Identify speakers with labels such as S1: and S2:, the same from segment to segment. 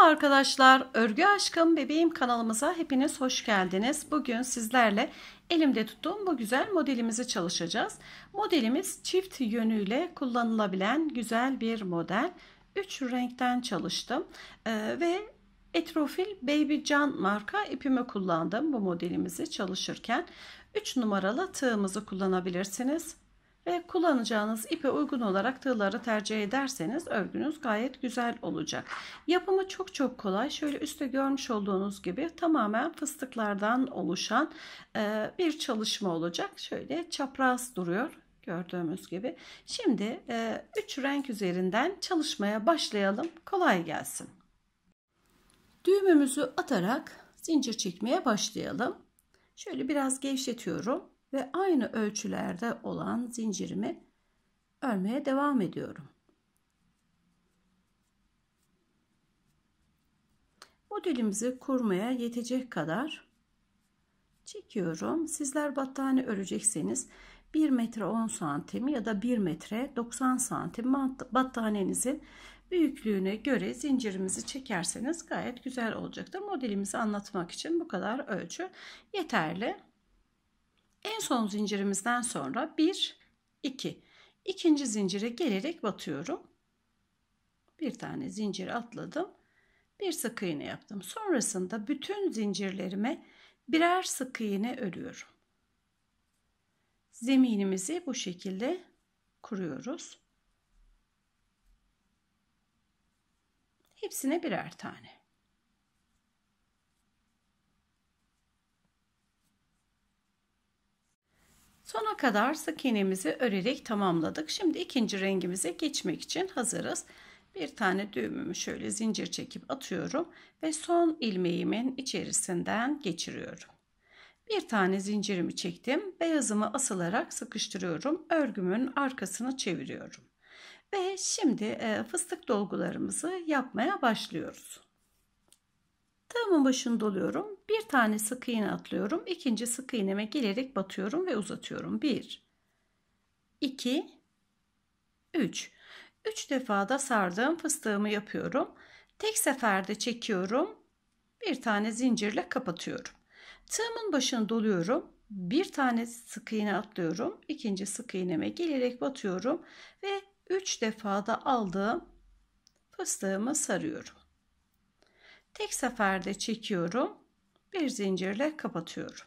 S1: Merhaba arkadaşlar, Örgü Aşkım Bebeğim kanalımıza hepiniz hoş geldiniz. Bugün sizlerle elimde tuttuğum bu güzel modelimizi çalışacağız. Modelimiz çift yönüyle kullanılabilen güzel bir model. 3 renkten çalıştım ee, ve Etrofil Baby Can marka ipimi kullandım bu modelimizi çalışırken. 3 numaralı tığımızı kullanabilirsiniz ve kullanacağınız ipe uygun olarak tığları tercih ederseniz örgünüz gayet güzel olacak. Yapımı çok çok kolay. Şöyle üstte görmüş olduğunuz gibi tamamen fıstıklardan oluşan e, bir çalışma olacak. Şöyle çapraz duruyor gördüğümüz gibi. Şimdi 3 e, renk üzerinden çalışmaya başlayalım. Kolay gelsin. Düğümümüzü atarak zincir çekmeye başlayalım. Şöyle biraz gevşetiyorum ve aynı ölçülerde olan zincirimi örmeye devam ediyorum. Modelimizi kurmaya yetecek kadar çekiyorum. Sizler battaniye örecekseniz 1 metre 10 santim ya da 1 metre 90 santim battaniyenizin büyüklüğüne göre zincirimizi çekerseniz gayet güzel olacaktır. Modelimizi anlatmak için bu kadar ölçü yeterli. En son zincirimizden sonra 1, 2. ikinci zincire gelerek batıyorum. Bir tane zincir atladım. Bir sık iğne yaptım. Sonrasında bütün zincirlerime birer sık iğne örüyorum. Zeminimizi bu şekilde kuruyoruz. Hepsine birer tane. Sona kadar sık iğnemizi örerek tamamladık. Şimdi ikinci rengimize geçmek için hazırız. Bir tane düğümümü şöyle zincir çekip atıyorum ve son ilmeğimin içerisinden geçiriyorum. Bir tane zincirimi çektim. Beyazımı asılarak sıkıştırıyorum. Örgümün arkasını çeviriyorum. Ve şimdi e, fıstık dolgularımızı yapmaya başlıyoruz. Tığımın başını doluyorum. Bir tane sık iğne atlıyorum. İkinci sık iğneme gelerek batıyorum ve uzatıyorum. 1 2 3 3 defa da sardığım fıstığımı yapıyorum. Tek seferde çekiyorum. Bir tane zincirle kapatıyorum. Tığımın başını doluyorum. Bir tane sık iğne atlıyorum. ikinci sık iğneme gelerek batıyorum ve 3 defa da aldığım fıstığımı sarıyorum. Tek seferde çekiyorum. Bir zincirle kapatıyorum.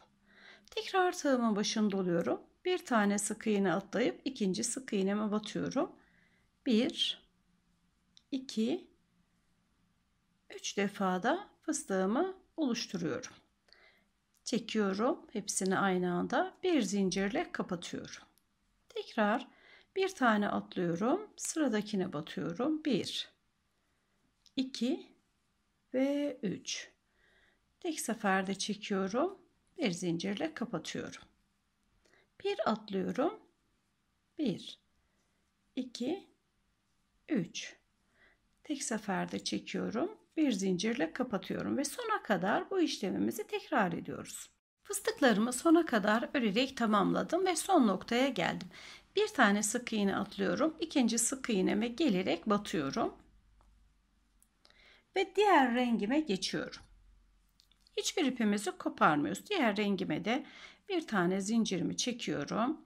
S1: Tekrar tığımın başını doluyorum, Bir tane sık iğne atlayıp ikinci sık iğneme batıyorum. 1 2 3 defa da fıstığımı oluşturuyorum. Çekiyorum hepsini aynı anda bir zincirle kapatıyorum. Tekrar bir tane atlıyorum. Sıradakine batıyorum. 1 2 ve 3. Tek seferde çekiyorum. Bir zincirle kapatıyorum. Bir atlıyorum. 1 2 3 Tek seferde çekiyorum. Bir zincirle kapatıyorum ve sona kadar bu işlemimizi tekrar ediyoruz. Fıstıklarımı sona kadar örerek tamamladım ve son noktaya geldim. Bir tane sık iğne atlıyorum. ikinci sık iğneme gelerek batıyorum ve diğer rengime geçiyorum. Hiçbir ipimizi koparmıyoruz. Diğer rengime de bir tane zincirimi çekiyorum.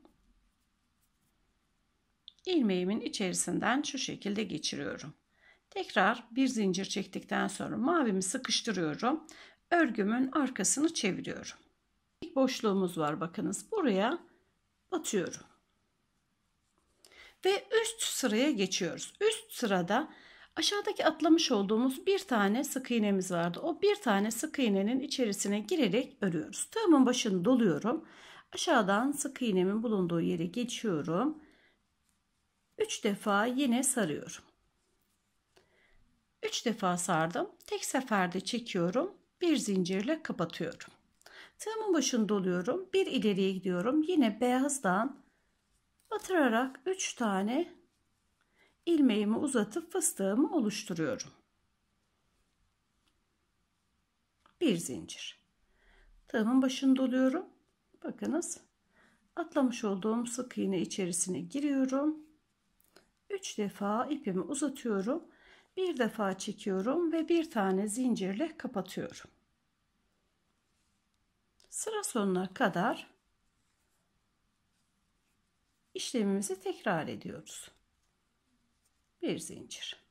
S1: Ilmeğimin içerisinden şu şekilde geçiriyorum. Tekrar bir zincir çektikten sonra mavimi sıkıştırıyorum. Örgümün arkasını çeviriyorum. İlk boşluğumuz var bakınız. Buraya batıyorum. Ve üst sıraya geçiyoruz. Üst sırada Aşağıdaki atlamış olduğumuz bir tane sık iğnemiz vardı. O bir tane sık iğnenin içerisine girerek örüyoruz. Tığımın başını doluyorum. Aşağıdan sık iğnemin bulunduğu yere geçiyorum. 3 defa yine sarıyorum. 3 defa sardım. Tek seferde çekiyorum. Bir zincirle kapatıyorum. Tığımın başını doluyorum. Bir ileriye gidiyorum. Yine beyazdan batırarak 3 tane ilmeğimi uzatıp fıstığımı oluşturuyorum. Bir zincir. Tığımın başını doluyorum. Bakınız. Atlamış olduğum sık iğne içerisine giriyorum. 3 defa ipimi uzatıyorum. Bir defa çekiyorum ve bir tane zincirle kapatıyorum. Sıra sonuna kadar işlemimizi tekrar ediyoruz bir zincir.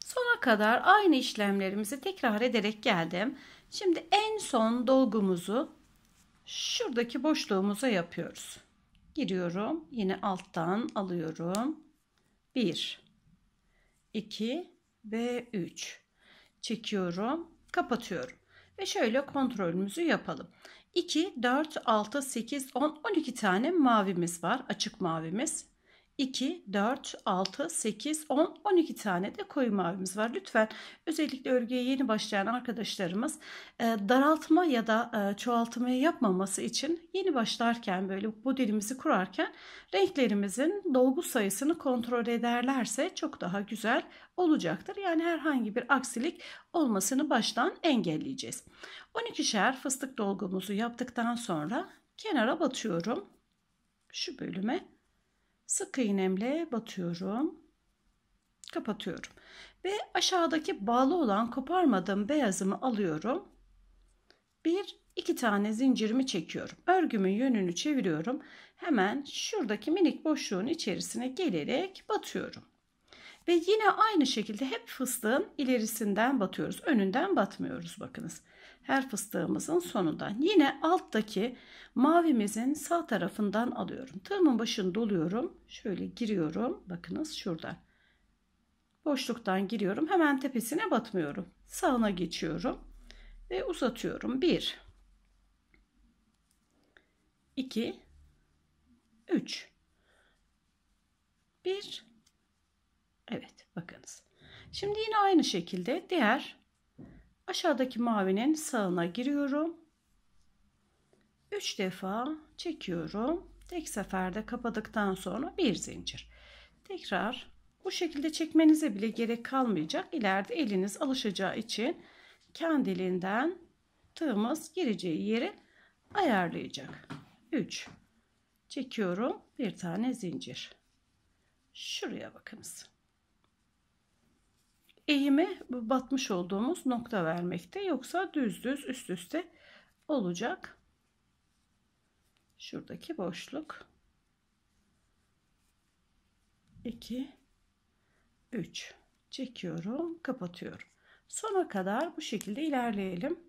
S1: Sona kadar aynı işlemlerimizi tekrar ederek geldim. Şimdi en son dolgumuzu şuradaki boşluğumuza yapıyoruz. Giriyorum. Yine alttan alıyorum. 1 2 ve 3 çekiyorum, kapatıyorum. Ve şöyle kontrolümüzü yapalım. 2, 4, 6, 8, 10, 12 tane mavimiz var. Açık mavimiz. 2, 4, 6, 8, 10, 12 tane de koyu mavimiz var. Lütfen özellikle örgüye yeni başlayan arkadaşlarımız e, daraltma ya da e, çoğaltmayı yapmaması için yeni başlarken böyle modelimizi kurarken renklerimizin dolgu sayısını kontrol ederlerse çok daha güzel olacaktır. Yani herhangi bir aksilik olmasını baştan engelleyeceğiz. 12'şer fıstık dolgumuzu yaptıktan sonra kenara batıyorum. Şu bölüme sık iğnemle batıyorum. Kapatıyorum. Ve aşağıdaki bağlı olan koparmadığım beyazımı alıyorum. Bir, iki tane zincirimi çekiyorum. Örgümün yönünü çeviriyorum. Hemen şuradaki minik boşluğun içerisine gelerek batıyorum. Ve yine aynı şekilde hep fıstığın ilerisinden batıyoruz. Önünden batmıyoruz bakınız. Her fıstığımızın sonundan. Yine alttaki mavimizin sağ tarafından alıyorum. Tığımın başını doluyorum. Şöyle giriyorum. Bakınız şuradan. Boşluktan giriyorum. Hemen tepesine batmıyorum. Sağına geçiyorum. Ve uzatıyorum. 1 2 3 1 Evet bakınız. Şimdi yine aynı şekilde diğer aşağıdaki mavinin sağına giriyorum. 3 defa çekiyorum. Tek seferde kapadıktan sonra bir zincir. Tekrar bu şekilde çekmenize bile gerek kalmayacak. İleride eliniz alışacağı için kendiliğinden tığımız gireceği yeri ayarlayacak. 3 çekiyorum. Bir tane zincir. Şuraya bakınız eğimi batmış olduğumuz nokta vermekte. Yoksa düz düz üst üste olacak. Şuradaki boşluk. 2 3 çekiyorum, kapatıyorum. Sona kadar bu şekilde ilerleyelim.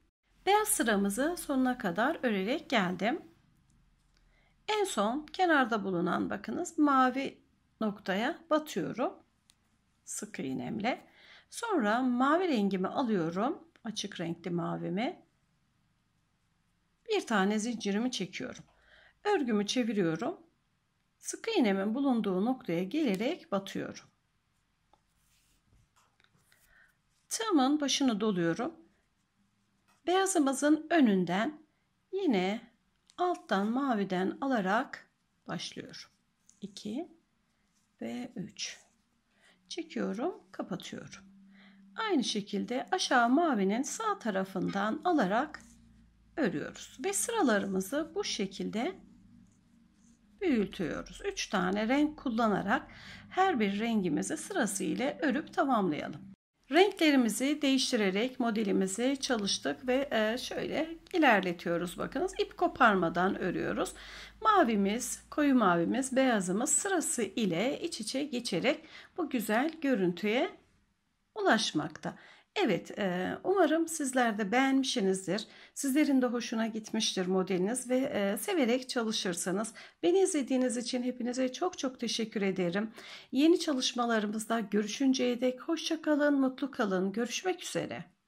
S1: Beyaz sıramızı sonuna kadar örerek geldim. En son kenarda bulunan bakınız mavi noktaya batıyorum. Sık iğnemle Sonra mavi rengimi alıyorum. Açık renkli mavimi. Bir tane zincirimi çekiyorum. Örgümü çeviriyorum. Sık iğnemin bulunduğu noktaya gelerek batıyorum. Tığımın başını doluyorum. Beyazımızın önünden yine alttan maviden alarak başlıyorum. 2 ve 3 çekiyorum kapatıyorum Aynı şekilde aşağı mavinin sağ tarafından alarak örüyoruz. Ve sıralarımızı bu şekilde büyütüyoruz. 3 tane renk kullanarak her bir rengimizi sırasıyla örüp tamamlayalım. Renklerimizi değiştirerek modelimizi çalıştık ve e, şöyle ilerletiyoruz bakınız. ip koparmadan örüyoruz. Mavimiz, koyu mavimiz, beyazımız sırası ile iç içe geçerek bu güzel görüntüye ulaşmakta. Evet, e, umarım sizler de beğenmişsinizdir. Sizlerin de hoşuna gitmiştir modeliniz ve e, severek çalışırsanız. Beni izlediğiniz için hepinize çok çok teşekkür ederim. Yeni çalışmalarımızda görüşünceye dek hoşça kalın, mutlu kalın. Görüşmek üzere.